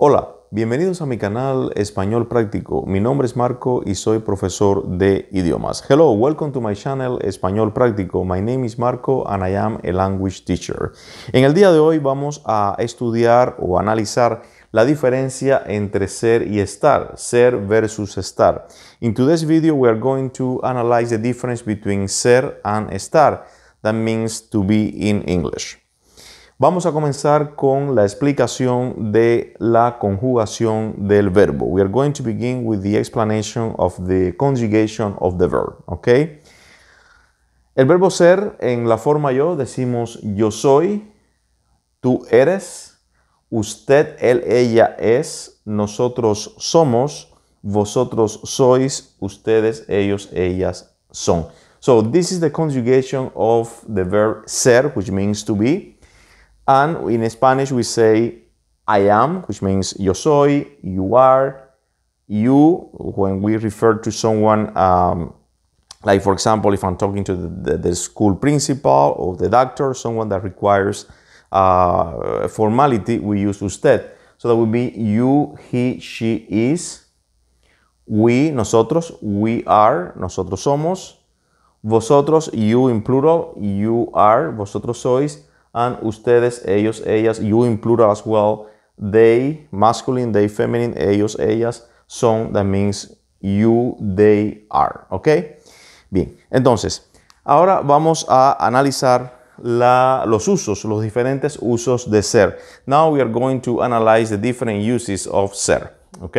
Hola, bienvenidos a mi canal Español Práctico. Mi nombre es Marco y soy profesor de idiomas. Hello, welcome to my channel Español Práctico. My name is Marco and I am a language teacher. En el día de hoy vamos a estudiar o analizar la diferencia entre ser y estar, ser versus estar. In today's video we are going to analyze the difference between ser and estar. That means to be in English. Vamos a comenzar con la explicación de la conjugación del verbo. We are going to begin with the explanation of the conjugation of the verb. ok? El verbo ser en la forma yo decimos yo soy, tú eres, usted, él, ella es, nosotros somos, vosotros sois, ustedes, ellos, ellas son. So this is the conjugation of the verb ser, which means to be. And in Spanish, we say I am, which means yo soy, you are, you, when we refer to someone, um, like for example, if I'm talking to the, the, the, school principal or the doctor, someone that requires uh, formality, we use usted. So that would be you, he, she is, we, nosotros, we are, nosotros somos, vosotros, you in plural, you are, vosotros sois, and ustedes, ellos, ellas, you in plural as well, they, masculine, they, feminine, ellos, ellas, son, that means you, they, are, ¿ok? Bien, entonces, ahora vamos a analizar los usos, los diferentes usos de ser. Now we are going to analyze the different uses of ser, ¿ok?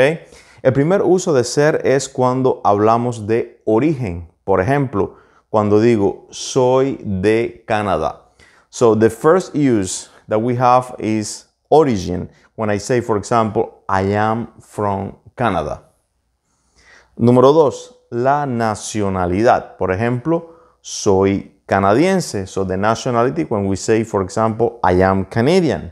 El primer uso de ser es cuando hablamos de origen. Por ejemplo, cuando digo soy de Canadá. So the first use that we have is origin. When I say, for example, I am from Canada. Número dos, la nacionalidad. Por ejemplo, soy canadiense. So the nationality, when we say, for example, I am Canadian.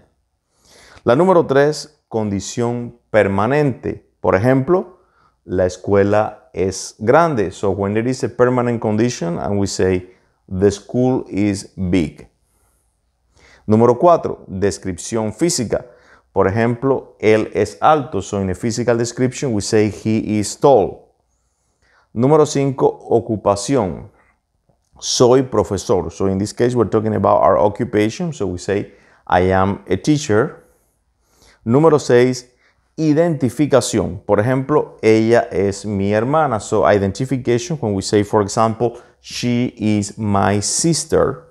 La número tres, condición permanente. Por ejemplo, la escuela es grande. So when there is a permanent condition and we say, the school is big. Número 4, descripción física. Por ejemplo, él es alto. So in a physical description, we say he is tall. Número 5, ocupación. Soy profesor. So in this case, we're talking about our occupation. So we say I am a teacher. Número 6, identificación. Por ejemplo, ella es mi hermana. So identification, when we say, for example, she is my sister.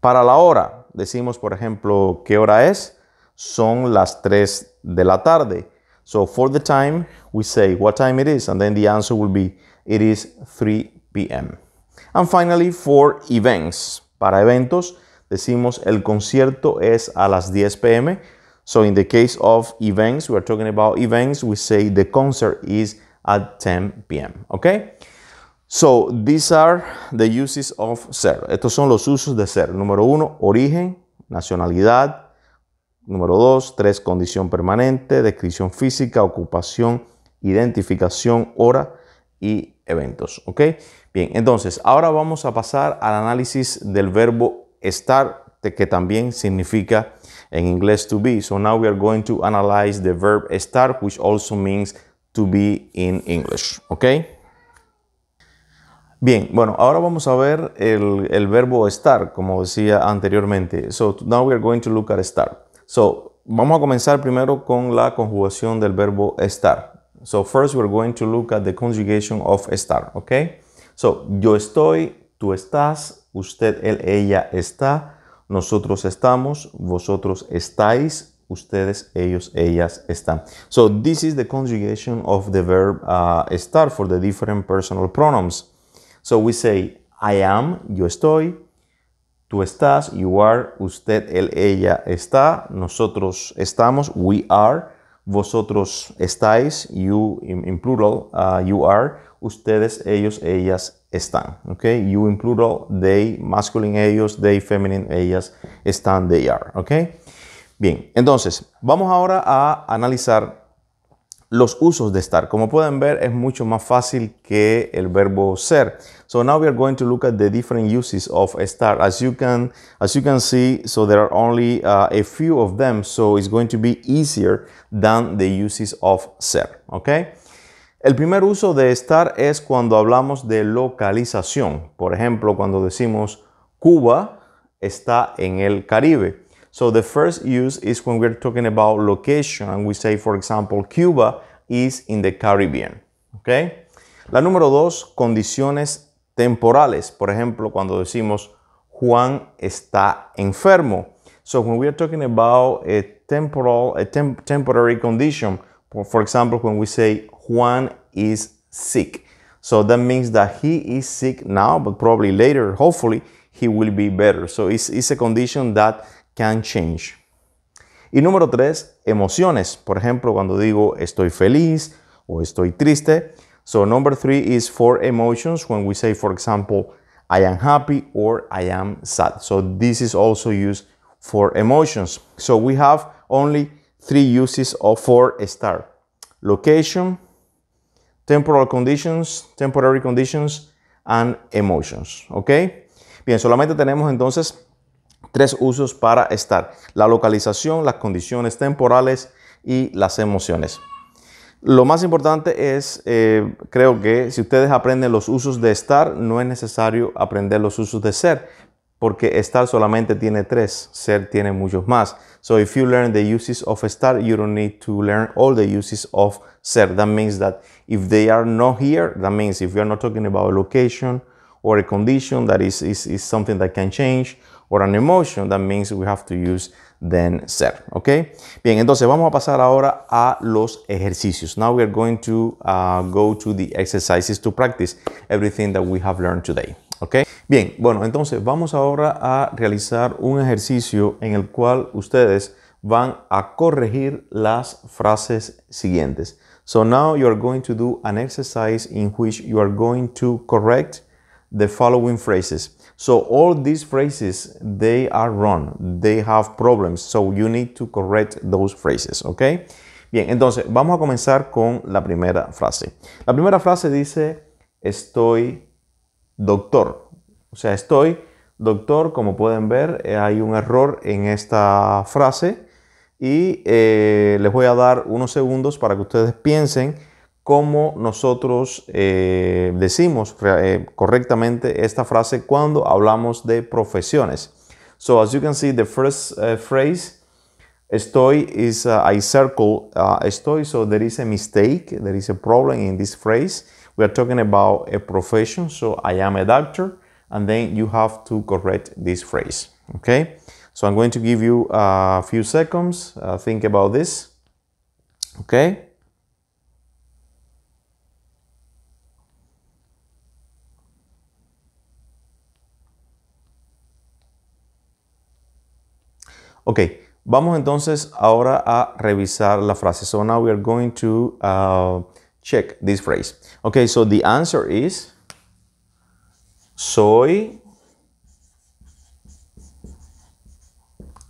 Para la hora, decimos, por ejemplo, ¿qué hora es? Son las 3 de la tarde. So for the time, we say what time it is, and then the answer will be it is 3 p.m. And finally, for events. Para eventos, decimos el concierto es a las 10 p.m. So in the case of events, we are talking about events, we say the concert is at 10 p.m. Okay? So, these are the uses of ser. Estos son los usos de ser. Número uno, origen, nacionalidad. Número dos, tres, condición permanente, descripción física, ocupación, identificación, hora y eventos. ¿Ok? Bien, entonces, ahora vamos a pasar al análisis del verbo estar, que también significa en inglés to be. So now we are going to analyze the verb estar, which also means to be in English. ¿Ok? Bien, bueno, ahora vamos a ver el, verbo estar, como decía anteriormente. So, now we are going to look at estar. So, vamos a comenzar primero con la conjugación del verbo estar. So, first we are going to look at the conjugation of estar, okay? So, yo estoy, tú estás, usted, él, ella está, nosotros estamos, vosotros estáis, ustedes, ellos, ellas están. So, this is the conjugation of the verb uh, estar for the different personal pronouns. So we say I am, yo estoy, tú estás, you are, usted, él, ella está, nosotros estamos, we are, vosotros estáis, you in, plural, uh, you are, ustedes, ellos, ellas están. Okay? You in plural, they, masculine, ellos, they, feminine, ellas están, they are. Okay? Bien, entonces vamos ahora a analizar los usos de estar. Como pueden ver, es mucho más fácil que el verbo ser. So now we are going to look at the different uses of estar. As you can, as you can see, so there are only uh, a few of them, so it's going to be easier than the uses of ser, okay? El primer uso de estar es cuando hablamos de localización. Por ejemplo, cuando decimos Cuba está en el Caribe. So the first use is when we're talking about location and we say, for example, Cuba is in the Caribbean. Okay. La número dos, condiciones temporales. Por ejemplo, cuando decimos Juan está enfermo. So when we are talking about a temporal, a temp temporary condition, for example, when we say Juan is sick. So that means that he is sick now, but probably later, hopefully, he will be better. So it's, it's a condition that can change. Y número tres, emociones. Por ejemplo, cuando digo estoy feliz o estoy triste. So number three is four emotions when we say, for example, I am happy or I am sad. So this is also used for emotions. So we have only three uses of four star. Location, temporal conditions, temporary conditions, and emotions. ¿Ok? Bien, solamente tenemos entonces Tres usos para estar. La localización, las condiciones temporales y las emociones. Lo más importante es, eh, creo que si ustedes aprenden los usos de estar, no es necesario aprender los usos de ser, porque estar solamente tiene tres, ser tiene muchos más. So if you learn the uses of estar, you don't need to learn all the uses of ser. That means that if they are not here, that means if you are not talking about a location or a condition that is something that can change, or an emotion, that means we have to use then ser. Okay. Bien, entonces vamos a pasar ahora a los ejercicios. Now we are going to uh, go to the exercises to practice everything that we have learned today. Okay. Bien, bueno, entonces vamos ahora a realizar un ejercicio en el cual ustedes van a corregir las frases siguientes. So now you are going to do an exercise in which you are going to correct the following phrases. So all these phrases, they are wrong, they have problems, so you need to correct those phrases, Okay. Bien, entonces vamos a comenzar con la primera frase. La primera frase dice, estoy doctor, o sea, estoy doctor, como pueden ver, eh, hay un error en esta frase y eh, les voy a dar unos segundos para que ustedes piensen cómo nosotros eh, decimos eh, correctamente esta frase cuando hablamos de profesiones. So as you can see, the first uh, phrase, estoy, is uh, I circle uh, estoy, so there is a mistake, there is a problem in this phrase. We are talking about a profession, so I am a doctor, and then you have to correct this phrase, okay? So I'm going to give you a few seconds, uh, think about this, okay? Ok, vamos entonces ahora a revisar la frase. So now we are going to uh, check this phrase. Ok, so the answer is soy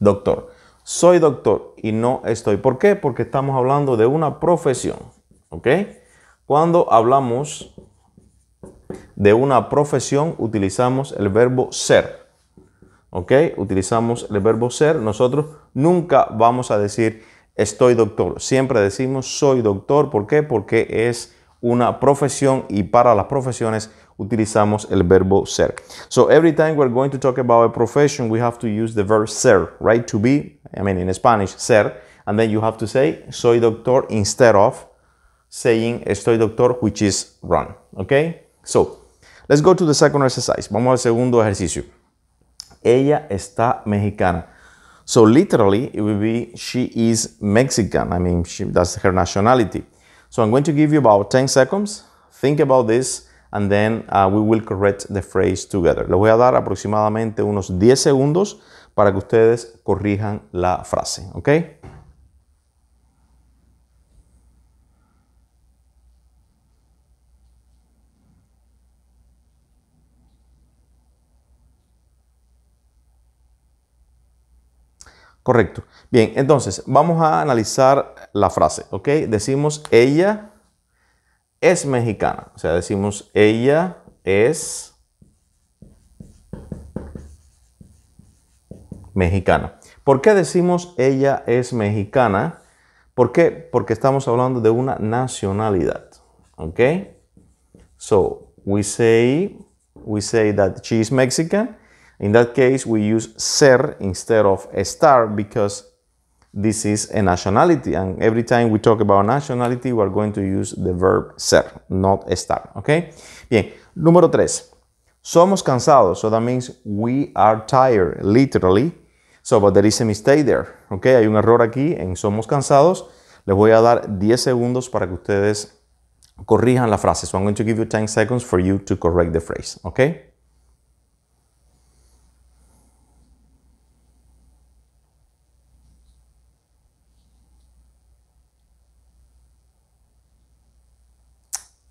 doctor. Soy doctor y no estoy. ¿Por qué? Porque estamos hablando de una profesión. ¿Ok? Cuando hablamos de una profesión utilizamos el verbo ser. ¿ok? Utilizamos el verbo ser. Nosotros nunca vamos a decir estoy doctor. Siempre decimos soy doctor. ¿Por qué? Porque es una profesión y para las profesiones utilizamos el verbo ser. So every time we're going to talk about a profession, we have to use the verb ser, right? To be, I mean in Spanish, ser. And then you have to say soy doctor instead of saying estoy doctor, which is wrong. Okay? So let's go to the second exercise. Vamos al segundo ejercicio ella está mexicana. So literally, it would be she is Mexican. I mean, that's her nationality. So I'm going to give you about 10 seconds. Think about this and then uh, we will correct the phrase together. Le voy a dar aproximadamente unos 10 segundos para que ustedes corrijan la frase, ¿ok? Correcto. Bien, entonces vamos a analizar la frase, ¿ok? Decimos ella es mexicana, o sea, decimos ella es mexicana. ¿Por qué decimos ella es mexicana? ¿Por qué? Porque estamos hablando de una nacionalidad, ¿ok? So, we say, we say that she is Mexican In that case, we use ser instead of estar because this is a nationality. And every time we talk about nationality, are going to use the verb ser, not estar. Okay? Bien. Número tres. Somos cansados. So that means we are tired, literally. So, but there is a mistake there. Okay? Hay un error aquí en somos cansados. Les voy a dar 10 segundos para que ustedes corrijan la frase. So I'm going to give you 10 seconds for you to correct the phrase. Okay?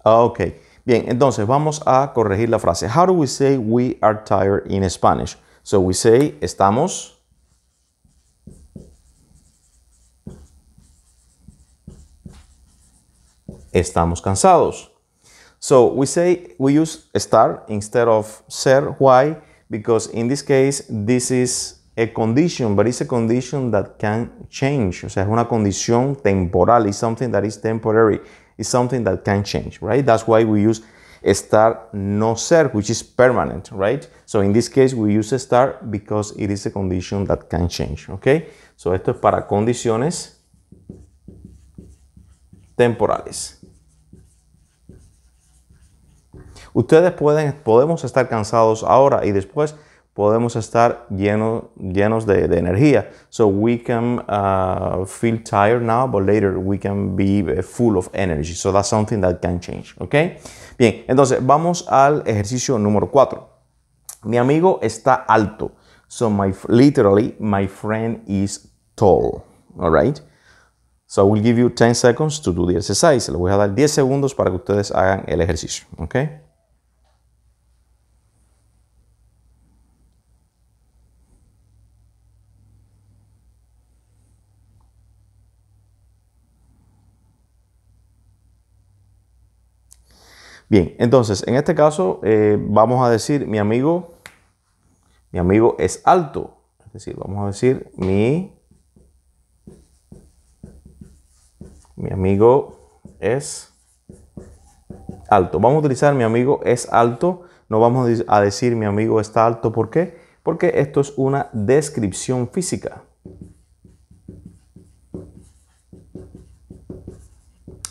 Ah, ok, bien, entonces vamos a corregir la frase. How do we say we are tired in Spanish? So we say estamos estamos cansados. So we say we use estar instead of ser. Why? Because in this case, this is a condition, but it's a condition that can change. O sea, es una condición temporal. It's something that is temporary is something that can change, right? That's why we use estar no ser, which is permanent, right? So in this case, we use star because it is a condition that can change, okay? So esto es para condiciones temporales. Ustedes pueden, podemos estar cansados ahora y después podemos estar lleno, llenos de, de, energía. So we can uh, feel tired now, but later we can be uh, full of energy. So that's something that can change. ¿Ok? Bien, entonces vamos al ejercicio número 4. Mi amigo está alto. So my, literally, my friend is tall. All right? So I will give you 10 seconds to do the exercise. Le voy a dar 10 segundos para que ustedes hagan el ejercicio. ¿Ok? Bien, entonces, en este caso eh, vamos a decir mi amigo, mi amigo es alto. Es decir, vamos a decir mi, mi amigo es alto. Vamos a utilizar mi amigo es alto. No vamos a decir mi amigo está alto. ¿Por qué? Porque esto es una descripción física.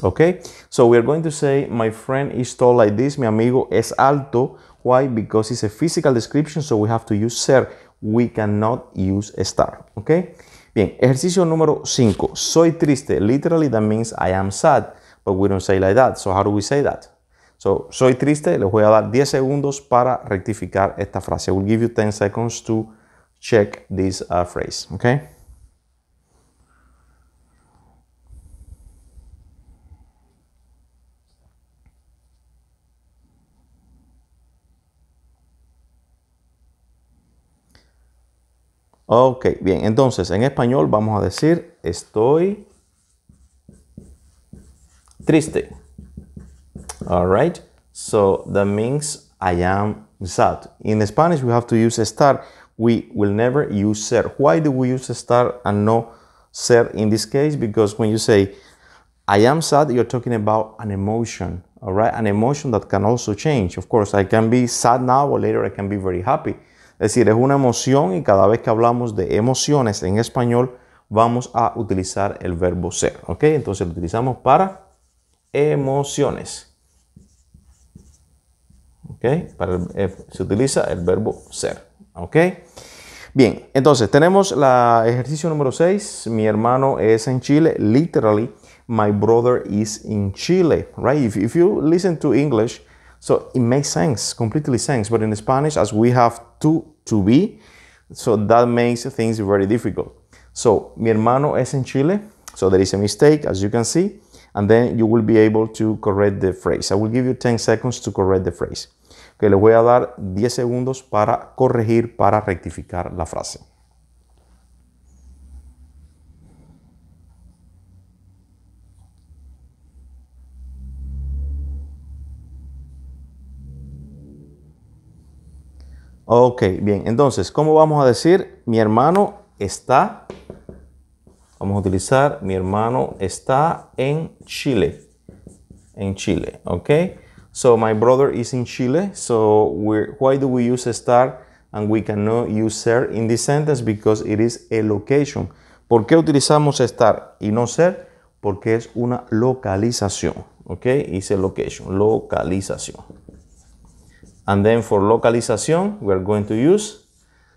okay? So we are going to say my friend is tall like this, mi amigo es alto. Why? Because it's a physical description, so we have to use ser. We cannot use estar, okay? Bien, ejercicio número 5. Soy triste. Literally, that means I am sad, but we don't say like that. So how do we say that? So, soy triste. Les voy a dar 10 segundos para rectificar esta frase. I will give you 10 seconds to check this uh, phrase, okay? Ok, bien. Entonces, en español vamos a decir estoy triste. All right. So that means I am sad. In Spanish, we have to use estar. We will never use ser. Why do we use estar and no ser in this case? Because when you say I am sad, you're talking about an emotion. All right. An emotion that can also change. Of course, I can be sad now or later I can be very happy Es decir, es una emoción y cada vez que hablamos de emociones en español vamos a utilizar el verbo ser, ¿ok? Entonces lo utilizamos para emociones. ¿Ok? Eh, se utiliza el verbo ser, ¿ok? Bien, entonces tenemos el ejercicio número 6. Mi hermano es en Chile, literally. My brother is in Chile, right? if you listen to English, So it makes sense, completely sense. But in Spanish, as we have to, to be, so that makes things very difficult. So mi hermano es en Chile. So there is a mistake, as you can see, and then you will be able to correct the phrase. I will give you 10 seconds to correct the phrase. Okay, le voy a dar 10 segundos para corregir, para rectificar la frase. Ok, bien. Entonces, ¿cómo vamos a decir mi hermano está? Vamos a utilizar mi hermano está en Chile. En Chile, ok. So my brother is in Chile. So why do we use estar and we cannot use ser in this sentence? Because it is a location. ¿Por qué utilizamos estar y no ser? Porque es una localización, ok. It's a location, localización. And then for localization, we're going to use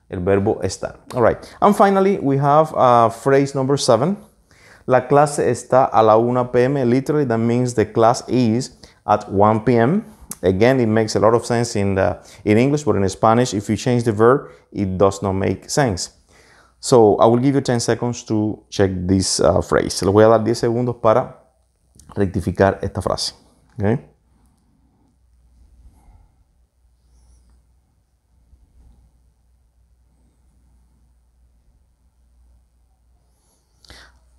el verbo estar. All right. And finally, we have uh, phrase number seven. La clase está a la 1 p.m. Literally, that means the class is at 1 p.m. Again, it makes a lot of sense in, the, in English, but in Spanish, if you change the verb, it does not make sense. So, I will give you 10 seconds to check this uh, phrase. Le voy a dar 10 segundos para rectificar esta frase. Okay?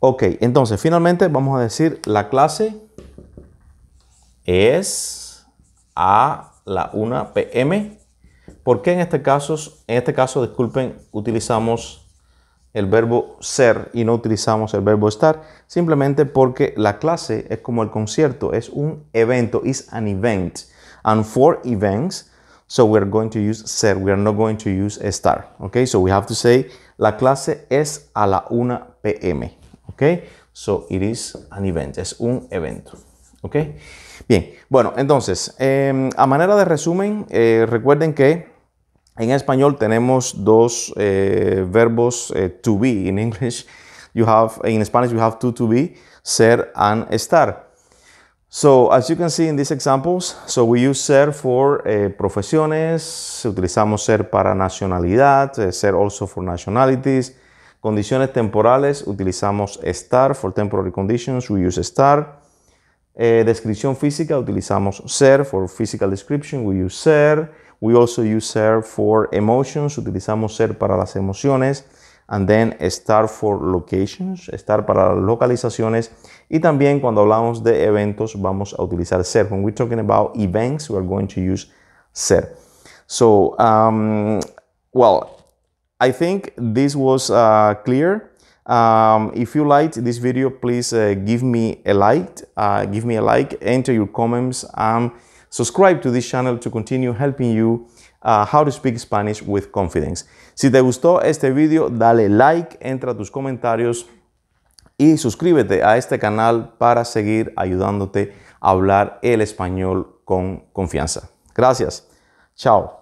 Ok, entonces finalmente vamos a decir la clase es a la 1 pm. ¿Por qué en este caso, en este caso, disculpen, utilizamos el verbo ser y no utilizamos el verbo estar? Simplemente porque la clase es como el concierto, es un evento, is an event. And for events, so we're going to use ser, we are not going to use estar. ok so we have to say la clase es a la 1 pm. ¿ok? So it is an event, es un evento. ¿Ok? Bien, bueno, entonces, em, a manera de resumen, eh, recuerden que en español tenemos dos eh, verbos eh, to be. In English, you have, in Spanish, you have to to be, ser and estar. So, as you can see in these examples, so we use ser for profesiones, utilizamos ser para nacionalidad, ser also for nationalities, Condiciones temporales, utilizamos estar, for temporary conditions, we use estar. Eh, descripción física, utilizamos SER, for physical description, we use SER. We also use SER for emotions, utilizamos SER para las emociones. And then estar for locations, estar para las localizaciones. Y también cuando hablamos de eventos, vamos a utilizar SER. When we're talking about events, we're going to use SER. So, um, well, I think this was uh, clear. Um, if you liked this video, please uh, give me a like, uh, give me a like, enter your comments, and subscribe to this channel to continue helping you how to speak Spanish with confidence. Si te gustó este video, dale like, entra tus comentarios y suscríbete a este canal para seguir ayudándote a hablar el español con confianza. Gracias. Chao.